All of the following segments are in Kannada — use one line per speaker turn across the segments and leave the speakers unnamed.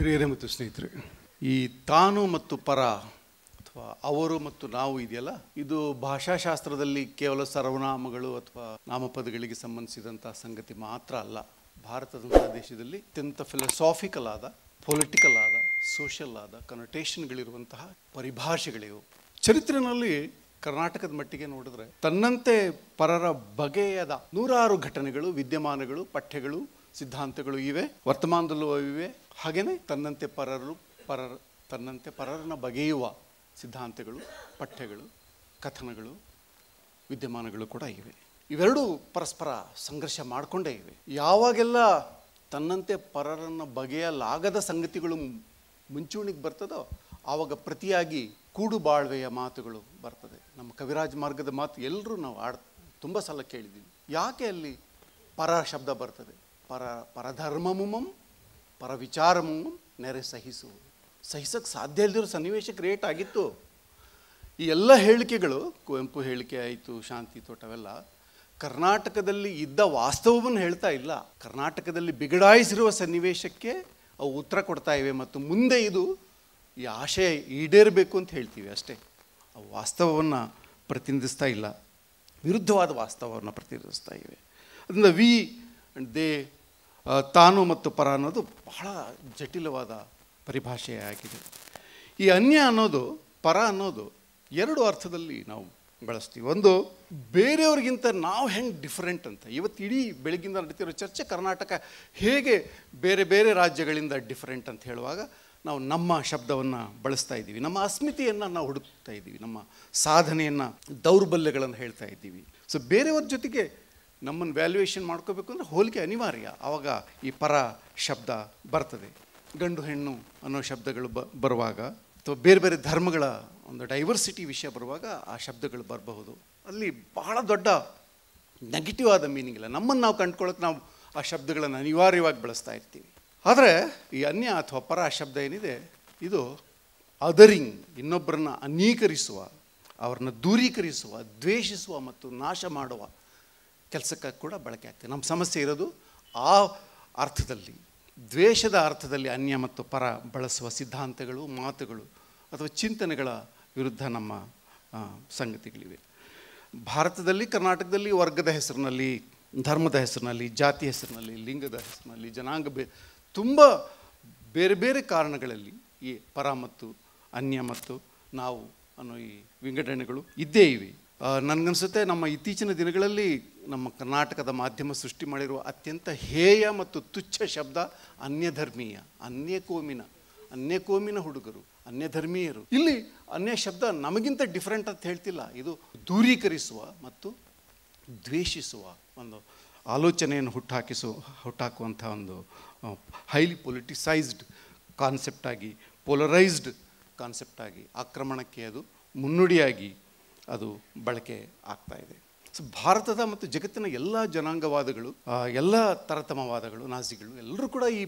ಹಿರಿಯರೇ ಮತ್ತು ಸ್ನೇಹಿತರೆ ಈ ತಾನು ಮತ್ತು ಪರ ಅಥವಾ ಅವರು ಮತ್ತು ನಾವು ಇದೆಯಲ್ಲ ಇದು ಭಾಷಾಶಾಸ್ತ್ರದಲ್ಲಿ ಕೇವಲ ಸರ್ವನಾಮಗಳು ಅಥವಾ ನಾಮಪದಗಳಿಗೆ ಸಂಬಂಧಿಸಿದಂತಹ ಸಂಗತಿ ಮಾತ್ರ ಅಲ್ಲ ಭಾರತದಂತಹ ದೇಶದಲ್ಲಿ ಅತ್ಯಂತ ಫಿಲಸಾಫಿಕಲ್ ಆದ ಪೊಲಿಟಿಕಲ್ ಆದ ಸೋಷಿಯಲ್ ಆದ ಕನೋಟೇಷನ್ಗಳಿರುವಂತಹ ಪರಿಭಾಷೆಗಳಿವು ಚರಿತ್ರೆಯಲ್ಲಿ ಕರ್ನಾಟಕದ ಮಟ್ಟಿಗೆ ನೋಡಿದ್ರೆ ತನ್ನಂತೆ ಪರರ ಬಗೆಯದ ನೂರಾರು ಘಟನೆಗಳು ವಿದ್ಯಮಾನಗಳು ಪಠ್ಯಗಳು ಸಿದ್ಧಾಂತಗಳು ಇವೆ ವರ್ತಮಾನದಲ್ಲೂ ಇವೆ ಹಾಗೆಯೇ ತನ್ನಂತೆ ಪರರು ಪರರ ತನ್ನಂತೆ ಪರರನ್ನು ಬಗೆಯುವ ಸಿದ್ಧಾಂತಗಳು ಪಠ್ಯಗಳು ಕಥನಗಳು ವಿದ್ಯಮಾನಗಳು ಕೂಡ ಇವೆ ಇವೆರಡೂ ಪರಸ್ಪರ ಸಂಘರ್ಷ ಮಾಡಿಕೊಂಡೇ ಇವೆ ಯಾವಾಗೆಲ್ಲ ತನ್ನಂತೆ ಪರರನ್ನು ಬಗೆಯಲಾಗದ ಸಂಗತಿಗಳು ಮುಂಚೂಣಿಗೆ ಬರ್ತದೋ ಆವಾಗ ಪ್ರತಿಯಾಗಿ ಕೂಡು ಬಾಳ್ವೆಯ ಮಾತುಗಳು ಬರ್ತದೆ ನಮ್ಮ ಕವಿರಾಜ್ ಮಾರ್ಗದ ಮಾತು ಎಲ್ಲರೂ ನಾವು ಆಡ್ ತುಂಬ ಸಲ ಕೇಳಿದ್ದೀವಿ ಯಾಕೆ ಅಲ್ಲಿ ಪರ ಶಬ್ದ ಬರ್ತದೆ ಪರ ಪರ ಪರವಿಚಾರಮುಮಂ ನೆರೆ ಸಹಿಸು ಸಹಿಸೋಕ್ಕೆ ಸಾಧ್ಯ ಇಲ್ಲದಿರೋ ಸನ್ನಿವೇಶ ಕ್ರಿಯೇಟ್ ಆಗಿತ್ತು ಈ ಎಲ್ಲ ಹೇಳಿಕೆಗಳು ಕುವೆಂಪು ಹೇಳಿಕೆ ಆಯಿತು ಶಾಂತಿ ತೋಟವೆಲ್ಲ ಕರ್ನಾಟಕದಲ್ಲಿ ಇದ್ದ ವಾಸ್ತವವನ್ನು ಹೇಳ್ತಾ ಇಲ್ಲ ಕರ್ನಾಟಕದಲ್ಲಿ ಬಿಗಡಾಯಿಸಿರುವ ಸನ್ನಿವೇಶಕ್ಕೆ ಅವು ಉತ್ತರ ಕೊಡ್ತಾ ಇವೆ ಮತ್ತು ಮುಂದೆ ಇದು ಈ ಆಶಯ ಈಡೇರಬೇಕು ಅಂತ ಹೇಳ್ತೀವಿ ಅಷ್ಟೇ ಆ ವಾಸ್ತವವನ್ನು ಪ್ರತಿನಿಧಿಸ್ತಾ ಇಲ್ಲ ವಿರುದ್ಧವಾದ ವಾಸ್ತವವನ್ನು ಪ್ರತಿನಿಧಿಸ್ತಾ ಇವೆ ಅದರಿಂದ ವಿ ಅಂಡ್ ದೇ ತಾನು ಮತ್ತು ಪರ ಅನ್ನೋದು ಬಹಳ ಜಟಿಲವಾದ ಪರಿಭಾಷೆಯಾಗಿದೆ ಈ ಅನ್ಯ ಅನ್ನೋದು ಪರ ಅನ್ನೋದು ಎರಡು ಅರ್ಥದಲ್ಲಿ ನಾವು ಬಳಸ್ತೀವಿ ಒಂದು ಬೇರೆಯವ್ರಿಗಿಂತ ನಾವು ಹೆಂಗೆ ಡಿಫ್ರೆಂಟ್ ಅಂತ ಇವತ್ತು ಇಡೀ ಬೆಳಗ್ಗಿಂದ ನಡೀತಿರೋ ಚರ್ಚೆ ಕರ್ನಾಟಕ ಹೇಗೆ ಬೇರೆ ಬೇರೆ ರಾಜ್ಯಗಳಿಂದ ಡಿಫ್ರೆಂಟ್ ಅಂತ ಹೇಳುವಾಗ ನಾವು ನಮ್ಮ ಶಬ್ದವನ್ನು ಬಳಸ್ತಾ ಇದ್ದೀವಿ ನಮ್ಮ ಅಸ್ಮಿತೆಯನ್ನು ನಾವು ಹುಡುಕ್ತಾ ಇದ್ದೀವಿ ನಮ್ಮ ಸಾಧನೆಯನ್ನು ದೌರ್ಬಲ್ಯಗಳನ್ನು ಹೇಳ್ತಾ ಇದ್ದೀವಿ ಸೊ ಬೇರೆಯವ್ರ ಜೊತೆಗೆ ನಮ್ಮನ್ನು ವ್ಯಾಲ್ಯೂಯೇಷನ್ ಮಾಡ್ಕೋಬೇಕು ಅಂದರೆ ಹೋಲಿಕೆ ಅನಿವಾರ್ಯ ಆವಾಗ ಈ ಪರ ಶಬ್ದ ಬರ್ತದೆ ಗಂಡು ಹೆಣ್ಣು ಅನ್ನೋ ಶಬ್ದಗಳು ಬ ಬರುವಾಗ ಅಥವಾ ಬೇರೆ ಬೇರೆ ಧರ್ಮಗಳ ಒಂದು ಡೈವರ್ಸಿಟಿ ವಿಷಯ ಬರುವಾಗ ಆ ಶಬ್ದಗಳು ಬರಬಹುದು ಅಲ್ಲಿ ಬಹಳ ದೊಡ್ಡ ನೆಗೆಟಿವ್ ಆದ ಮೀನಿಂಗ್ ಇಲ್ಲ ನಮ್ಮನ್ನು ನಾವು ಕಂಡುಕೊಳ್ಳೋಕ್ಕೆ ನಾವು ಆ ಶಬ್ದಗಳನ್ನು ಅನಿವಾರ್ಯವಾಗಿ ಬಳಸ್ತಾ ಇರ್ತೀವಿ ಆದರೆ ಈ ಅನ್ಯ ಅಥವಾ ಪರ ಶಬ್ದ ಏನಿದೆ ಇದು ಅದರಿಂಗ್ ಇನ್ನೊಬ್ಬರನ್ನ ಅನೀಕರಿಸುವ ಅವರನ್ನು ದೂರೀಕರಿಸುವ ದ್ವೇಷಿಸುವ ಮತ್ತು ನಾಶ ಮಾಡುವ ಕೆಲಸಕ್ಕೆ ಕೂಡ ಬಳಕೆ ಆಗ್ತದೆ ನಮ್ಮ ಸಮಸ್ಯೆ ಇರೋದು ಆ ಅರ್ಥದಲ್ಲಿ ದ್ವೇಷದ ಅರ್ಥದಲ್ಲಿ ಅನ್ಯ ಮತ್ತು ಪರ ಬಳಸುವ ಸಿದ್ಧಾಂತಗಳು ಮಾತುಗಳು ಅಥವಾ ಚಿಂತನೆಗಳ ವಿರುದ್ಧ ನಮ್ಮ ಸಂಗತಿಗಳಿವೆ ಭಾರತದಲ್ಲಿ ಕರ್ನಾಟಕದಲ್ಲಿ ವರ್ಗದ ಹೆಸರಿನಲ್ಲಿ ಧರ್ಮದ ಹೆಸರಿನಲ್ಲಿ ಜಾತಿ ಹೆಸರಿನಲ್ಲಿ ಲಿಂಗದ ಹೆಸರಿನಲ್ಲಿ ಜನಾಂಗ ಬೇ ತುಂಬ ಬೇರೆ ಬೇರೆ ಕಾರಣಗಳಲ್ಲಿ ಈ ಪರ ಮತ್ತು ಅನ್ಯ ಮತ್ತು ನಾವು ಅನ್ನೋ ಈ ವಿಂಗಡಣೆಗಳು ಇದ್ದೇ ಇವೆ ನನಗನ್ಸುತ್ತೆ ನಮ್ಮ ಇತ್ತೀಚಿನ ದಿನಗಳಲ್ಲಿ ನಮ್ಮ ಕರ್ನಾಟಕದ ಮಾಧ್ಯಮ ಸೃಷ್ಟಿ ಮಾಡಿರುವ ಅತ್ಯಂತ ಹೇಯ ಮತ್ತು ತುಚ್ಛ ಶಬ್ದ ಅನ್ಯಧರ್ಮೀಯ ಅನ್ಯ ಕೋಮಿನ ಅನ್ಯ ಕೋಮಿನ ಹುಡುಗರು ಅನ್ಯಧರ್ಮೀಯರು ಇಲ್ಲಿ ಅನ್ಯ ಶಬ್ದ ನಮಗಿಂತ ಡಿಫ್ರೆಂಟ್ ಅಂತ ಹೇಳ್ತಿಲ್ಲ ಇದು ದೂರೀಕರಿಸುವ ಮತ್ತು ದ್ವೇಷಿಸುವ ಒಂದು ಆಲೋಚನೆಯನ್ನು ಹುಟ್ಟಾಕಿಸು ಹುಟ್ಟಾಕುವಂಥ ಒಂದು ಹೈಲಿ ಪೊಲಿಟಿಸೈಸ್ಡ್ ಕಾನ್ಸೆಪ್ಟಾಗಿ ಪೋಲರೈಸ್ಡ್ ಕಾನ್ಸೆಪ್ಟಾಗಿ ಆಕ್ರಮಣಕ್ಕೆ ಅದು ಮುನ್ನುಡಿಯಾಗಿ ಅದು ಬಳಕೆ ಆಗ್ತಾ ಇದೆ ಸೊ ಭಾರತದ ಮತ್ತು ಜಗತ್ತಿನ ಎಲ್ಲ ಜನಾಂಗವಾದಗಳು ಎಲ್ಲ ತರತಮವಾದಗಳು ನಾಸಿಗಳು ಎಲ್ಲರೂ ಕೂಡ ಈ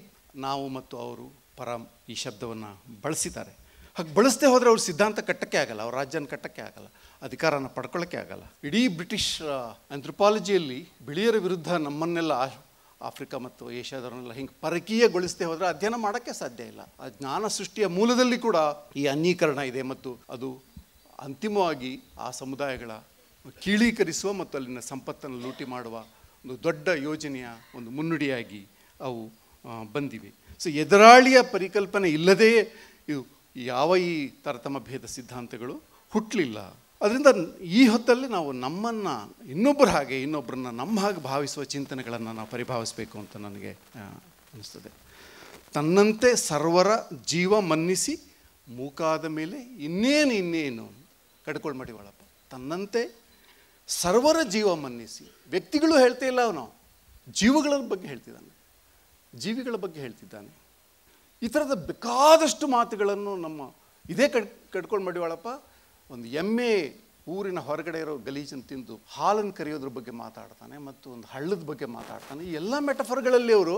ನಾವು ಮತ್ತು ಅವರು ಪರಂ ಈ ಶಬ್ದವನ್ನು ಬಳಸಿದ್ದಾರೆ ಹಾಗೆ ಬಳಸದೆ ಹೋದರೆ ಅವ್ರ ಸಿದ್ಧಾಂತ ಕಟ್ಟಕ್ಕೆ ಆಗಲ್ಲ ಅವ್ರ ರಾಜ್ಯನ ಕಟ್ಟಕ್ಕೆ ಆಗಲ್ಲ ಅಧಿಕಾರನ ಪಡ್ಕೊಳ್ಳೋಕ್ಕೆ ಆಗಲ್ಲ ಇಡೀ ಬ್ರಿಟಿಷ್ ಆಂಥ್ರೋಪಾಲಜಿಯಲ್ಲಿ ಬಿಳಿಯರ ವಿರುದ್ಧ ನಮ್ಮನ್ನೆಲ್ಲ ಆಫ್ರಿಕಾ ಮತ್ತು ಏಷ್ಯಾದವರನ್ನೆಲ್ಲ ಹಿಂಗೆ ಪರಕೀಯಗೊಳಿಸದೆ ಹೋದರೆ ಅಧ್ಯಯನ ಮಾಡೋಕ್ಕೆ ಸಾಧ್ಯ ಇಲ್ಲ ಆ ಜ್ಞಾನ ಸೃಷ್ಟಿಯ ಮೂಲದಲ್ಲಿ ಕೂಡ ಈ ಅನ್ನೀಕರಣ ಇದೆ ಮತ್ತು ಅದು ಅಂತಿಮವಾಗಿ ಆ ಸಮುದಾಯಗಳ ಕೀಳೀಕರಿಸುವ ಮತ್ತು ಅಲ್ಲಿನ ಸಂಪತ್ತನ್ನು ಲೂಟಿ ಮಾಡುವ ಒಂದು ದೊಡ್ಡ ಯೋಜನೆಯ ಒಂದು ಮುನ್ನುಡಿಯಾಗಿ ಅವು ಬಂದಿವೆ ಸೊ ಎದುರಾಳಿಯ ಪರಿಕಲ್ಪನೆ ಇಲ್ಲದೇ ಇವು ಯಾವ ಈ ತರತಮ ಭೇದ ಸಿದ್ಧಾಂತಗಳು ಹುಟ್ಟಲಿಲ್ಲ ಅದರಿಂದ ಈ ಹೊತ್ತಲ್ಲಿ ನಾವು ನಮ್ಮನ್ನು ಇನ್ನೊಬ್ಬರ ಹಾಗೆ ಇನ್ನೊಬ್ಬರನ್ನ ನಮ್ಮ ಹಾಗೆ ಭಾವಿಸುವ ಚಿಂತನೆಗಳನ್ನು ನಾವು ಪರಿಭಾವಿಸಬೇಕು ಅಂತ ನನಗೆ ಅನಿಸ್ತದೆ ತನ್ನಂತೆ ಸರ್ವರ ಜೀವ ಮನ್ನಿಸಿ ಮೂಕಾದ ಮೇಲೆ ಇನ್ನೇನು ಇನ್ನೇನು ಕಟ್ಕೊಂಡು ಒಳಪ್ಪ ತನ್ನಂತೆ ಸರ್ವರ ಜೀವ ಮನ್ನಿಸಿ ವ್ಯಕ್ತಿಗಳು ಹೇಳ್ತಾ ಇಲ್ಲ ಅವನು ಜೀವಗಳ ಬಗ್ಗೆ ಹೇಳ್ತಿದ್ದಾನೆ ಜೀವಿಗಳ ಬಗ್ಗೆ ಹೇಳ್ತಿದ್ದಾನೆ ಈ ಥರದ ಬೇಕಾದಷ್ಟು ಮಾತುಗಳನ್ನು ನಮ್ಮ ಇದೇ ಕಡ್ ಕಟ್ಕೊಂಡು ಮಾಡಿವಾಳಪ್ಪ ಒಂದು ಎಮ್ಮೆ ಊರಿನ ಹೊರಗಡೆ ಇರೋ ಗಲೀಜನ್ನು ತಿಂದು ಹಾಲನ್ನು ಕರೆಯೋದ್ರ ಬಗ್ಗೆ ಮಾತಾಡ್ತಾನೆ ಮತ್ತು ಒಂದು ಹಳ್ಳದ ಬಗ್ಗೆ ಮಾತಾಡ್ತಾನೆ ಎಲ್ಲ ಮೆಟಫರ್ಗಳಲ್ಲಿ ಅವರು